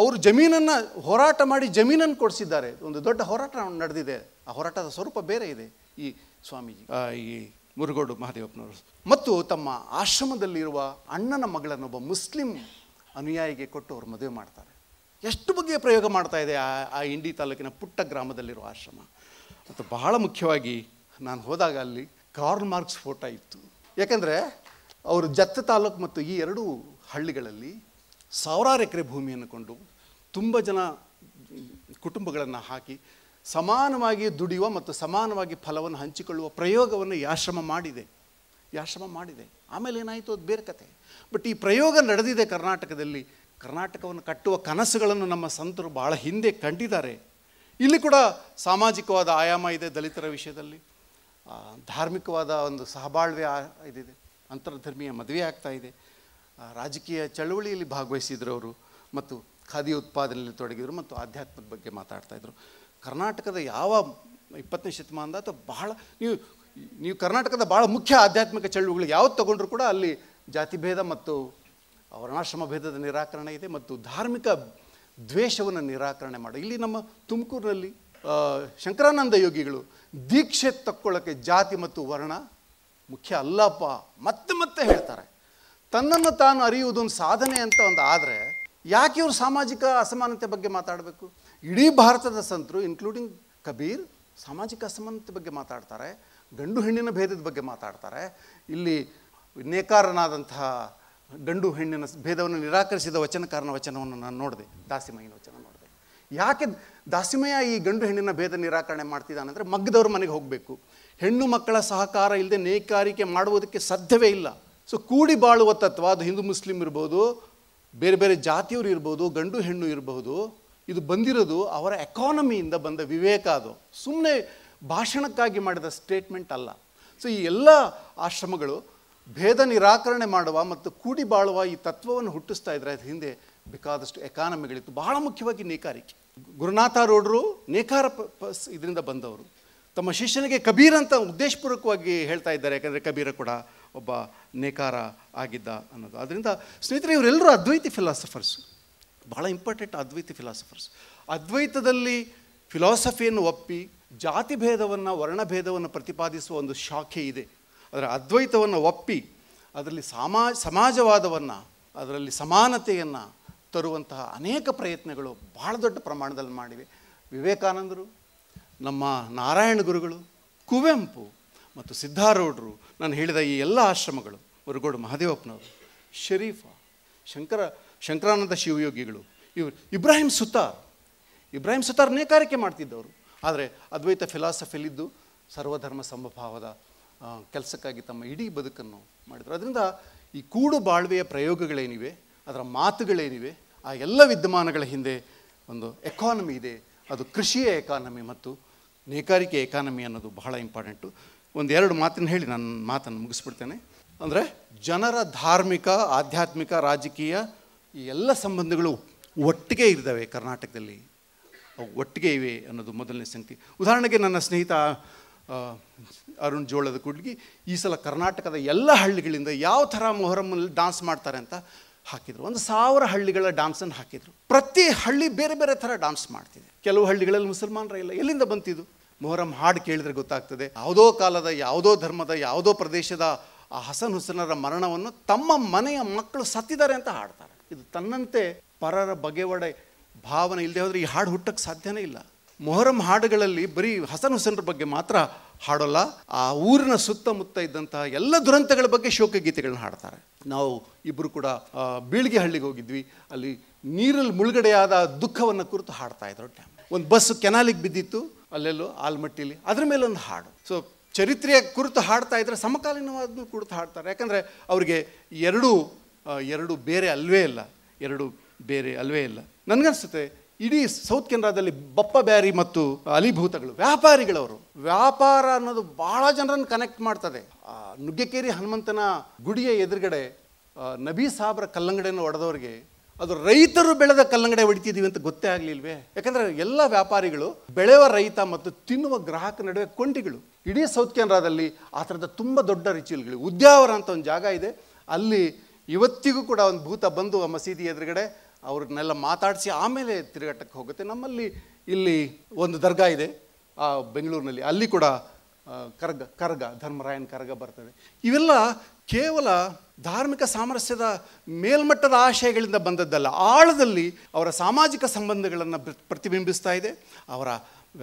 ಅವರು ಜಮೀನನ್ನು ಹೋರಾಟ ಮಾಡಿ ಜಮೀನನ್ನು ಕೊಡಿಸಿದ್ದಾರೆ ಒಂದು ದೊಡ್ಡ ಹೋರಾಟ ನಡೆದಿದೆ ಆ ಹೋರಾಟದ ಸ್ವರೂಪ ಬೇರೆ ಇದೆ ಈ ಸ್ವಾಮೀಜಿ ಈ ಮುರುಗೋಡು ಮಹಾದೇವಪ್ಪನವರು ಮತ್ತು ತಮ್ಮ ಆಶ್ರಮದಲ್ಲಿರುವ ಅಣ್ಣನ ಮಗಳನ್ನೊಬ್ಬ ಮುಸ್ಲಿಂ ಅನುಯಾಯಿಗೆ ಕೊಟ್ಟು ಅವರು ಮದುವೆ ಮಾಡ್ತಾರೆ ಎಷ್ಟು ಬಗೆಯ ಪ್ರಯೋಗ ಮಾಡ್ತಾ ಇದೆ ಆ ಆ ಇಂಡಿ ತಾಲೂಕಿನ ಪುಟ್ಟ ಗ್ರಾಮದಲ್ಲಿರುವ ಆಶ್ರಮ ಮತ್ತು ಬಹಳ ಮುಖ್ಯವಾಗಿ ನಾನು ಹೋದಾಗ ಅಲ್ಲಿ ಕಾರ್ಲ್ ಮಾರ್ಕ್ಸ್ ಫೋಟೋ ಇತ್ತು ಯಾಕೆಂದರೆ ಅವರು ಜತ್ತ ತಾಲೂಕು ಮತ್ತು ಈ ಎರಡೂ ಹಳ್ಳಿಗಳಲ್ಲಿ ಸಾವಿರಾರು ಎಕರೆ ಭೂಮಿಯನ್ನು ಕೊಂಡು ತುಂಬ ಜನ ಕುಟುಂಬಗಳನ್ನು ಹಾಕಿ ಸಮಾನವಾಗಿ ದುಡಿಯುವ ಮತ್ತು ಸಮಾನವಾಗಿ ಫಲವನ್ನು ಹಂಚಿಕೊಳ್ಳುವ ಪ್ರಯೋಗವನ್ನು ಆಶ್ರಮ ಮಾಡಿದೆ ಈ ಆಶ್ರಮ ಮಾಡಿದೆ ಆಮೇಲೆ ಏನಾಯಿತು ಅದು ಬೇರೆ ಕತೆ ಬಟ್ ಈ ಪ್ರಯೋಗ ನಡೆದಿದೆ ಕರ್ನಾಟಕದಲ್ಲಿ ಕರ್ನಾಟಕವನ್ನು ಕಟ್ಟುವ ಕನಸುಗಳನ್ನು ನಮ್ಮ ಸಂತರು ಭಾಳ ಹಿಂದೆ ಕಂಡಿದ್ದಾರೆ ಇಲ್ಲಿ ಕೂಡ ಸಾಮಾಜಿಕವಾದ ಆಯಾಮ ಇದೆ ದಲಿತರ ವಿಷಯದಲ್ಲಿ ಧಾರ್ಮಿಕವಾದ ಒಂದು ಸಹಬಾಳ್ವೆ ಇದಿದೆ ಅಂತರ್ಧರ್ಮೀಯ ಮದುವೆ ಆಗ್ತಾ ಇದೆ ರಾಜಕೀಯ ಚಳುವಳಿಯಲ್ಲಿ ಭಾಗವಹಿಸಿದ್ರು ಅವರು ಮತ್ತು ಖಾದಿ ಉತ್ಪಾದನೆಯಲ್ಲಿ ತೊಡಗಿದರು ಮತ್ತು ಆಧ್ಯಾತ್ಮದ ಬಗ್ಗೆ ಮಾತಾಡ್ತಾಯಿದ್ರು ಕರ್ನಾಟಕದ ಯಾವ ಇಪ್ಪತ್ತನೇ ಶತಮಾನದ ಅಥವಾ ಬಹಳ ನೀವು ನೀವು ಕರ್ನಾಟಕದ ಭಾಳ ಮುಖ್ಯ ಆಧ್ಯಾತ್ಮಿಕ ಚಳುವಳಿಗಳು ಯಾವ್ದು ತಗೊಂಡ್ರು ಕೂಡ ಅಲ್ಲಿ ಜಾತಿಭೇದ ಮತ್ತು ವರ್ಣಾಶ್ರಮ ಭೇದದ ನಿರಾಕರಣೆ ಇದೆ ಮತ್ತು ಧಾರ್ಮಿಕ ದ್ವೇಷವನ್ನು ನಿರಾಕರಣೆ ಮಾಡಿ ಇಲ್ಲಿ ನಮ್ಮ ತುಮಕೂರಿನಲ್ಲಿ ಶಂಕರಾನಂದ ಯೋಗಿಗಳು ದೀಕ್ಷೆ ತಕ್ಕೊಳ್ಳೋಕ್ಕೆ ಜಾತಿ ಮತ್ತು ವರ್ಣ ಮುಖ್ಯ ಅಲ್ಲಪ್ಪ ಮತ್ತೆ ಮತ್ತೆ ಹೇಳ್ತಾರೆ ತನ್ನನ್ನು ತಾನು ಅರಿಯುವುದೊಂದು ಸಾಧನೆ ಅಂತ ಒಂದು ಆದರೆ ಯಾಕೆ ಇವರು ಸಾಮಾಜಿಕ ಅಸಮಾನತೆ ಬಗ್ಗೆ ಮಾತಾಡಬೇಕು ಇಡೀ ಭಾರತದ ಸಂತರು ಇನ್ಕ್ಲೂಡಿಂಗ್ ಕಬೀರ್ ಸಾಮಾಜಿಕ ಅಸಮಾನತೆ ಬಗ್ಗೆ ಮಾತಾಡ್ತಾರೆ ಗಂಡು ಹೆಣ್ಣಿನ ಭೇದದ ಬಗ್ಗೆ ಮಾತಾಡ್ತಾರೆ ಇಲ್ಲಿ ನೇಕಾರನಾದಂತಹ ಗಂಡು ಹೆಣ್ಣಿನ ಭೇದವನ್ನು ನಿರಾಕರಿಸಿದ ವಚನಕಾರನ ವಚನವನ್ನು ನಾನು ನೋಡಿದೆ ದಾಸಿಮಯ್ಯನ ವಚನ ನೋಡಿದೆ ಯಾಕೆ ದಾಸಿಮಯ್ಯ ಈ ಗಂಡು ಹೆಣ್ಣಿನ ಭೇದ ನಿರಾಕರಣೆ ಅಂದರೆ ಮಗ್ಗದವ್ರ ಮನೆಗೆ ಹೋಗಬೇಕು ಹೆಣ್ಣು ಮಕ್ಕಳ ಸಹಕಾರ ಇಲ್ಲದೆ ನೇಕಾರಿಕೆ ಮಾಡುವುದಕ್ಕೆ ಸಾಧ್ಯವೇ ಇಲ್ಲ ಸೊ ಕೂಡಿ ಬಾಳುವ ತತ್ವ ಅದು ಹಿಂದೂ ಮುಸ್ಲಿಮ್ ಇರ್ಬೋದು ಬೇರೆ ಬೇರೆ ಜಾತಿಯವರು ಇರ್ಬೋದು ಗಂಡು ಹೆಣ್ಣು ಇರಬಹುದು ಇದು ಬಂದಿರೋದು ಅವರ ಎಕಾನಮಿಯಿಂದ ಬಂದ ವಿವೇಕ ಅದು ಸುಮ್ಮನೆ ಭಾಷಣಕ್ಕಾಗಿ ಮಾಡಿದ ಸ್ಟೇಟ್ಮೆಂಟ್ ಅಲ್ಲ ಸೊ ಈ ಎಲ್ಲ ಆಶ್ರಮಗಳು ಭೇದ ನಿರಾಕರಣೆ ಮಾಡುವ ಮತ್ತು ಕೂಡಿ ಬಾಳುವ ಈ ತತ್ವವನ್ನು ಹುಟ್ಟಿಸ್ತಾ ಇದ್ರೆ ಅದ್ರ ಹಿಂದೆ ಬೇಕಾದಷ್ಟು ಎಕಾನಮಿಗಳಿತ್ತು ಬಹಳ ಮುಖ್ಯವಾಗಿ ನೇಕಾರಿಕೆ ರೋಡ್ರು ನೇಕಾರ ಇದರಿಂದ ಬಂದವರು ತಮ್ಮ ಶಿಷ್ಯನಿಗೆ ಕಬೀರ್ ಅಂತ ಉದ್ದೇಶಪೂರ್ವಕವಾಗಿ ಹೇಳ್ತಾ ಇದ್ದಾರೆ ಯಾಕಂದರೆ ಕಬೀರ ಕೂಡ ಒಬ್ಬ ನೇಕಾರ ಆಗಿದ್ದ ಅನ್ನೋದು ಅದರಿಂದ ಸ್ನೇಹಿತರೆ ಇವರೆಲ್ಲರೂ ಅದ್ವೈತಿ ಫಿಲಾಸಫರ್ಸ್ ಬಹಳ ಇಂಪಾರ್ಟೆಂಟ್ ಅದ್ವೈತಿ ಫಿಲಾಸಫರ್ಸ್ ಅದ್ವೈತದಲ್ಲಿ ಫಿಲಾಸಫಿಯನ್ನು ಒಪ್ಪಿ ಜಾತಿ ಭೇದವನ್ನು ವರ್ಣಭೇದವನ್ನು ಪ್ರತಿಪಾದಿಸುವ ಒಂದು ಶಾಖೆ ಇದೆ ಅದರ ಅದ್ವೈತವನ್ನು ಒಪ್ಪಿ ಅದರಲ್ಲಿ ಸಾಮಾ ಸಮಾಜವಾದವನ್ನು ಅದರಲ್ಲಿ ಸಮಾನತೆಯನ್ನು ತರುವಂತಹ ಅನೇಕ ಪ್ರಯತ್ನಗಳು ಭಾಳ ದೊಡ್ಡ ಪ್ರಮಾಣದಲ್ಲಿ ಮಾಡಿವೆ ವಿವೇಕಾನಂದರು ನಮ್ಮ ನಾರಾಯಣ ಗುರುಗಳು ಕುವೆಂಪು ಮತ್ತು ಸಿದ್ಧಾರೂಢರು ನಾನು ಹೇಳಿದ ಈ ಎಲ್ಲ ಆಶ್ರಮಗಳು ಮುರುಗೋಡು ಮಹದೇವಪ್ಪನವರು ಶರೀಫ ಶಂಕರ ಶಂಕರಾನಂದ ಶಿವಯೋಗಿಗಳು ಇವರು ಇಬ್ರಾಹಿಂ ಸುತಾರ್ ಇಬ್ರಾಹಿಂ ಸುತಾರ್ ನೇಕಾರಿಕೆ ಮಾಡ್ತಿದ್ದವರು ಆದರೆ ಅದ್ವೈತ ಫಿಲಾಸಫಿಲಿದ್ದು ಸರ್ವಧರ್ಮ ಸಮಭಾವದ ಕೆಲಸಕ್ಕಾಗಿ ತಮ್ಮ ಇಡೀ ಬದುಕನ್ನು ಮಾಡಿದರು ಅದರಿಂದ ಈ ಕೂಡು ಬಾಳ್ವೆಯ ಪ್ರಯೋಗಗಳೇನಿವೆ ಅದರ ಮಾತುಗಳೇನಿವೆ ಆ ಎಲ್ಲ ವಿದ್ಯಮಾನಗಳ ಹಿಂದೆ ಒಂದು ಎಕಾನಮಿ ಇದೆ ಅದು ಕೃಷಿಯ ಎಕಾನಮಿ ಮತ್ತು ನೇಕಾರಿಕೆ ಎಕಾನಮಿ ಅನ್ನೋದು ಬಹಳ ಇಂಪಾರ್ಟೆಂಟು ಒಂದು ಎರಡು ಮಾತನ್ನು ಹೇಳಿ ನನ್ನ ಮಾತನ್ನು ಮುಗಿಸ್ಬಿಡ್ತೇನೆ ಅಂದರೆ ಜನರ ಧಾರ್ಮಿಕ ಆಧ್ಯಾತ್ಮಿಕ ರಾಜಕೀಯ ಈ ಎಲ್ಲ ಸಂಬಂಧಗಳು ಒಟ್ಟಿಗೆ ಇದ್ದಾವೆ ಕರ್ನಾಟಕದಲ್ಲಿ ಅವು ಒಟ್ಟಿಗೆ ಇವೆ ಅನ್ನೋದು ಮೊದಲನೇ ಸಂಗತಿ ಉದಾಹರಣೆಗೆ ನನ್ನ ಸ್ನೇಹಿತ ಅರುಣ್ ಜೋಳದ ಕುಡ್ಗಿ ಈ ಸಲ ಕರ್ನಾಟಕದ ಎಲ್ಲ ಹಳ್ಳಿಗಳಿಂದ ಯಾವ ಥರ ಮೊಹರಮ್ಮಲ್ಲಿ ಡಾನ್ಸ್ ಮಾಡ್ತಾರೆ ಅಂತ ಹಾಕಿದರು ಒಂದು ಸಾವಿರ ಹಳ್ಳಿಗಳ ಡಾನ್ಸನ್ನು ಹಾಕಿದರು ಪ್ರತಿ ಹಳ್ಳಿ ಬೇರೆ ಬೇರೆ ಥರ ಡಾನ್ಸ್ ಮಾಡ್ತಿದೆ ಕೆಲವು ಹಳ್ಳಿಗಳಲ್ಲಿ ಮುಸಲ್ಮಾನರ ಇಲ್ಲ ಎಲ್ಲಿಂದ ಬಂತಿದ್ದು ಮೊಹರಂ ಹಾಡು ಕೇಳಿದ್ರೆ ಗೊತ್ತಾಗ್ತದೆ ಯಾವುದೋ ಕಾಲದ ಯಾವುದೋ ಧರ್ಮದ ಯಾವುದೋ ಪ್ರದೇಶದ ಆ ಹಸನ್ ಹುಸನರ ಮರಣವನ್ನು ತಮ್ಮ ಮನೆಯ ಮಕ್ಕಳು ಸತ್ತಿದ್ದಾರೆ ಅಂತ ಹಾಡ್ತಾರೆ ಇದು ತನ್ನಂತೆ ಪರರ ಬಗೆವಡೆ ಭಾವನೆ ಇಲ್ಲದೆ ಹೋದರೆ ಈ ಹಾಡು ಹುಟ್ಟಕ್ಕೆ ಸಾಧ್ಯನೇ ಇಲ್ಲ ಮೊಹರಂ ಹಾಡುಗಳಲ್ಲಿ ಬರೀ ಹಸನ್ ಹುಸನ್ರ ಬಗ್ಗೆ ಮಾತ್ರ ಹಾಡೋಲ್ಲ ಆ ಊರಿನ ಸುತ್ತಮುತ್ತ ಇದ್ದಂತಹ ಎಲ್ಲ ದುರಂತಗಳ ಬಗ್ಗೆ ಶೋಕಗೀತೆಗಳನ್ನ ಹಾಡ್ತಾರೆ ನಾವು ಇಬ್ಬರು ಕೂಡ ಬೀಳ್ಗೆ ಹಳ್ಳಿಗೆ ಹೋಗಿದ್ವಿ ಅಲ್ಲಿ ನೀರಲ್ಲಿ ಮುಳುಗಡೆಯಾದ ದುಃಖವನ್ನು ಕುರಿತು ಹಾಡ್ತಾ ಇದ್ರು ಡ್ಯಾಮ್ ಒಂದು ಬಸ್ಸು ಕೆನಾಲಿಗೆ ಬಿದ್ದಿತ್ತು ಅಲ್ಲೆಲ್ಲೋ ಆಲ್ಮಟ್ಟಿಲಿ ಅದ್ರ ಮೇಲೆ ಒಂದು ಹಾಡು ಸೊ ಚರಿತ್ರೆಯ ಕುರಿತು ಹಾಡ್ತಾ ಇದ್ರೆ ಸಮಕಾಲೀನವಾದ ಕುರಿತು ಹಾಡ್ತಾರೆ ಯಾಕಂದರೆ ಅವರಿಗೆ ಎರಡು ಎರಡು ಬೇರೆ ಅಲ್ವೇ ಇಲ್ಲ ಎರಡು ಬೇರೆ ಅಲ್ವೇ ಇಲ್ಲ ನನಗನ್ಸುತ್ತೆ ಇಡೀ ಸೌತ್ ಕೆನರಾದಲ್ಲಿ ಬಪ್ಪ ಬ್ಯಾರಿ ಮತ್ತು ಅಲಿಭೂತಗಳು ವ್ಯಾಪಾರಿಗಳವರು ವ್ಯಾಪಾರ ಅನ್ನೋದು ಬಹಳ ಜನರನ್ನು ಕನೆಕ್ಟ್ ಮಾಡ್ತದೆ ನುಗ್ಗೆಕೇರಿ ಹನುಮಂತನ ಗುಡಿಯ ಎದುರುಗಡೆ ನಬಿ ಸಾಬ್ರ ಕಲ್ಲಂಗಡಿಯನ್ನು ಒಡೆದವ್ರಿಗೆ ಅದು ರೈತರು ಬೆಳೆದ ಕಲ್ಲಂಗಡಿ ಹೊಡಿತಿದ್ದೀವಿ ಅಂತ ಗೊತ್ತೇ ಆಗಲಿಲ್ವೇ ಯಾಕಂದರೆ ಎಲ್ಲ ವ್ಯಾಪಾರಿಗಳು ಬೆಳೆಯುವ ರೈತ ಮತ್ತು ತಿನ್ನುವ ಗ್ರಾಹಕ ನಡುವೆ ಕೊಂಡಿಗಳು ಇಡೀ ಸೌತ್ ಕೆನರಾದಲ್ಲಿ ಆ ಥರದ ತುಂಬ ದೊಡ್ಡ ರಿಚುವಲ್ಗಳು ಉದ್ಯಾವರ ಅಂತ ಒಂದು ಜಾಗ ಇದೆ ಅಲ್ಲಿ ಇವತ್ತಿಗೂ ಕೂಡ ಒಂದು ಭೂತ ಬಂದು ಆ ಮಸೀದಿ ಎದುರುಗಡೆ ಅವ್ರನ್ನೆಲ್ಲ ಮಾತಾಡಿಸಿ ಆಮೇಲೆ ತಿರುಗಾಟಕ್ಕೆ ಹೋಗುತ್ತೆ ನಮ್ಮಲ್ಲಿ ಇಲ್ಲಿ ಒಂದು ದರ್ಗಾ ಇದೆ ಆ ಬೆಂಗಳೂರಿನಲ್ಲಿ ಅಲ್ಲಿ ಕೂಡ ಕರ್ಗ ಕರ್ಗ ಧರ್ಮರಾಯನ್ ಕರ್ಗ ಬರ್ತದೆ ಇವೆಲ್ಲ ಕೇವಲ ಧಾರ್ಮಿಕ ಸಾಮರಸ್ಯದ ಮೇಲ್ಮಟ್ಟದ ಆಶಯಗಳಿಂದ ಬಂದದ್ದಲ್ಲ ಆಳದಲ್ಲಿ ಅವರ ಸಾಮಾಜಿಕ ಸಂಬಂಧಗಳನ್ನು ಪ್ರತಿಬಿಂಬಿಸ್ತಾ ಇದೆ ಅವರ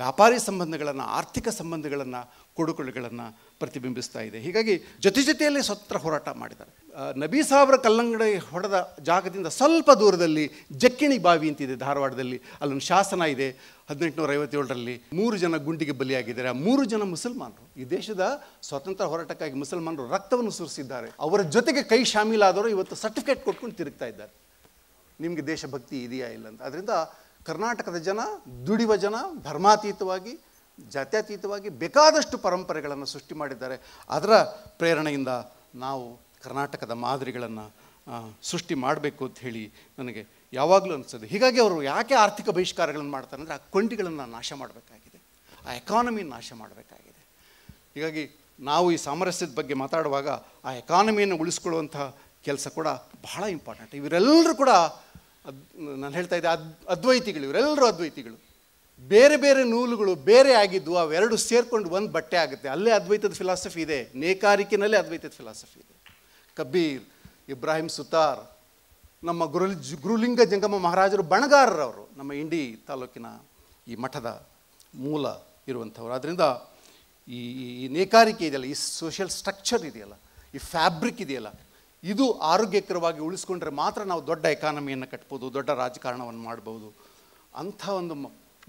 ವ್ಯಾಪಾರಿ ಸಂಬಂಧಗಳನ್ನು ಆರ್ಥಿಕ ಸಂಬಂಧಗಳನ್ನು ಕೊಡುಕೊಳ್ಳೆಗಳನ್ನು ಪ್ರತಿಬಿಂಬಿಸ್ತಾ ಇದೆ ಹೀಗಾಗಿ ಜೊತೆ ಜೊತೆಯಲ್ಲಿ ಸ್ವತಂತ್ರ ಹೋರಾಟ ಮಾಡಿದ್ದಾರೆ ನಬಿ ಕಲ್ಲಂಗಡಿ ಹೊಡೆದ ಜಾಗದಿಂದ ಸ್ವಲ್ಪ ದೂರದಲ್ಲಿ ಜಕ್ಕಿಣಿ ಬಾವಿ ಅಂತಿದೆ ಧಾರವಾಡದಲ್ಲಿ ಅಲ್ಲೊಂದು ಶಾಸನ ಇದೆ ಹದಿನೆಂಟುನೂರ ಐವತ್ತೇಳರಲ್ಲಿ ಮೂರು ಜನ ಗುಂಡಿಗೆ ಬಲಿಯಾಗಿದ್ದಾರೆ ಆ ಮೂರು ಜನ ಮುಸಲ್ಮಾನರು ಈ ದೇಶದ ಸ್ವತಂತ್ರ ಹೋರಾಟಕ್ಕಾಗಿ ಮುಸಲ್ಮಾನರು ರಕ್ತವನ್ನು ಸುರಿಸಿದ್ದಾರೆ ಅವರ ಜೊತೆಗೆ ಕೈ ಶಾಮೀಲಾದವರು ಇವತ್ತು ಸರ್ಟಿಫಿಕೇಟ್ ಕೊಟ್ಕೊಂಡು ತಿರುಗ್ತಾ ಇದ್ದಾರೆ ನಿಮಗೆ ದೇಶಭಕ್ತಿ ಇದೆಯಾ ಇಲ್ಲ ಅಂತ ಅದರಿಂದ ಕರ್ನಾಟಕದ ಜನ ದುಡಿವ ಜನ ಧರ್ಮಾತೀತವಾಗಿ ಜಾತ್ಯತೀತವಾಗಿ ಬೇಕಾದಷ್ಟು ಪರಂಪರೆಗಳನ್ನು ಸೃಷ್ಟಿ ಮಾಡಿದ್ದಾರೆ ಅದರ ಪ್ರೇರಣೆಯಿಂದ ನಾವು ಕರ್ನಾಟಕದ ಮಾದರಿಗಳನ್ನು ಸೃಷ್ಟಿ ಮಾಡಬೇಕು ಅಂತ ಹೇಳಿ ನನಗೆ ಯಾವಾಗಲೂ ಅನಿಸ್ತದೆ ಹೀಗಾಗಿ ಅವರು ಯಾಕೆ ಆರ್ಥಿಕ ಬಹಿಷ್ಕಾರಗಳನ್ನು ಮಾಡ್ತಾರೆ ಅಂದರೆ ಆ ಕೊಂಡಿಗಳನ್ನು ನಾಶ ಮಾಡಬೇಕಾಗಿದೆ ಆ ಎಕಾನಮಿ ನಾಶ ಮಾಡಬೇಕಾಗಿದೆ ಹೀಗಾಗಿ ನಾವು ಈ ಸಾಮರಸ್ಯದ ಬಗ್ಗೆ ಮಾತಾಡುವಾಗ ಆ ಎಕಾನಮಿಯನ್ನು ಉಳಿಸ್ಕೊಳ್ಳುವಂಥ ಕೆಲಸ ಕೂಡ ಬಹಳ ಇಂಪಾರ್ಟೆಂಟ್ ಇವರೆಲ್ಲರೂ ಕೂಡ ನಾನು ಹೇಳ್ತಾ ಇದ್ದೆ ಅದ್ ಅದ್ವೈತಿಗಳು ಇವರೆಲ್ಲರೂ ಅದ್ವೈತಿಗಳು ಬೇರೆ ಬೇರೆ ನೂಲುಗಳು ಬೇರೆ ಆಗಿದ್ದು ಅವೆರಡು ಸೇರಿಕೊಂಡು ಒಂದು ಬಟ್ಟೆ ಆಗುತ್ತೆ ಅಲ್ಲೇ ಅದ್ವೈತದ ಫಿಲಾಸಫಿ ಇದೆ ನೇಕಾರಿಕೆನಲ್ಲೇ ಅದ್ವೈತದ ಫಿಲಾಸಫಿ ಇದೆ ಕಬೀರ್ ಇಬ್ರಾಹಿಂ ಸುತಾರ್ ನಮ್ಮ ಗುರು ಗುರುಲಿಂಗ ಜಂಗಮ ಮಹಾರಾಜರು ಬಣಗಾರರವರು ನಮ್ಮ ಇಂಡಿ ತಾಲೂಕಿನ ಈ ಮಠದ ಮೂಲ ಇರುವಂಥವ್ರು ಆದ್ದರಿಂದ ಈ ಈ ನೇಕಾರಿಕೆ ಇದೆಯಲ್ಲ ಈ ಸೋಷಿಯಲ್ ಸ್ಟ್ರಕ್ಚರ್ ಇದೆಯಲ್ಲ ಈ ಫ್ಯಾಬ್ರಿಕ್ ಇದೆಯಲ್ಲ ಇದು ಆರೋಗ್ಯಕರವಾಗಿ ಉಳಿಸ್ಕೊಂಡ್ರೆ ಮಾತ್ರ ನಾವು ದೊಡ್ಡ ಎಕಾನಮಿಯನ್ನು ಕಟ್ಬೋದು ದೊಡ್ಡ ರಾಜಕಾರಣವನ್ನು ಮಾಡ್ಬೋದು ಅಂಥ ಒಂದು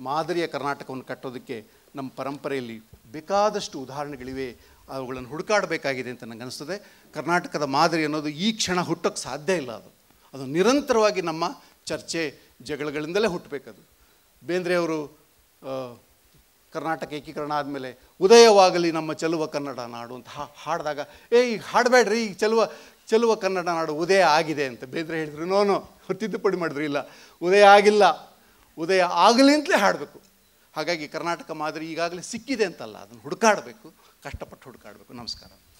ಮಾದರಿಯ ಕರ್ನಾಟಕವನ್ನು ಕಟ್ಟೋದಕ್ಕೆ ನಮ್ಮ ಪರಂಪರೆಯಲ್ಲಿ ಬೇಕಾದಷ್ಟು ಉದಾಹರಣೆಗಳಿವೆ ಅವುಗಳನ್ನು ಹುಡುಕಾಡಬೇಕಾಗಿದೆ ಅಂತ ನನಗನ್ನಿಸ್ತದೆ ಕರ್ನಾಟಕದ ಮಾದರಿ ಅನ್ನೋದು ಈ ಕ್ಷಣ ಹುಟ್ಟೋಕ್ಕೆ ಸಾಧ್ಯ ಇಲ್ಲ ಅದು ಅದು ನಿರಂತರವಾಗಿ ನಮ್ಮ ಚರ್ಚೆ ಜಗಳಗಳಿಂದಲೇ ಹುಟ್ಟಬೇಕದು ಬೇಂದ್ರೆಯವರು ಕರ್ನಾಟಕ ಏಕೀಕರಣ ಆದಮೇಲೆ ಉದಯವಾಗಲಿ ನಮ್ಮ ಚೆಲುವ ಕನ್ನಡ ನಾಡು ಅಂತ ಹಾಡಿದಾಗ ಏ ಈಗ ಹಾಡಬೇಡ್ರಿ ಈಗ ಚೆಲುವ ಚೆಲುವ ಕನ್ನಡ ನಾಡು ಉದಯ ಆಗಿದೆ ಅಂತ ಬೇಂದ್ರೆ ಹೇಳಿದ್ರು ನೋನು ತಿದ್ದುಪಡಿ ಮಾಡಿದ್ರು ಇಲ್ಲ ಉದಯ ಆಗಿಲ್ಲ ಉದಯ ಆಗಲಿಂತಲೇ ಹಾಡಬೇಕು ಹಾಗಾಗಿ ಕರ್ನಾಟಕ ಮಾದರಿ ಈಗಾಗಲೇ ಸಿಕ್ಕಿದೆ ಅಂತಲ್ಲ ಅದನ್ನು ಹುಡುಕಾಡಬೇಕು ಕಷ್ಟಪಟ್ಟು ಹುಡುಕಾಡಬೇಕು ನಮಸ್ಕಾರ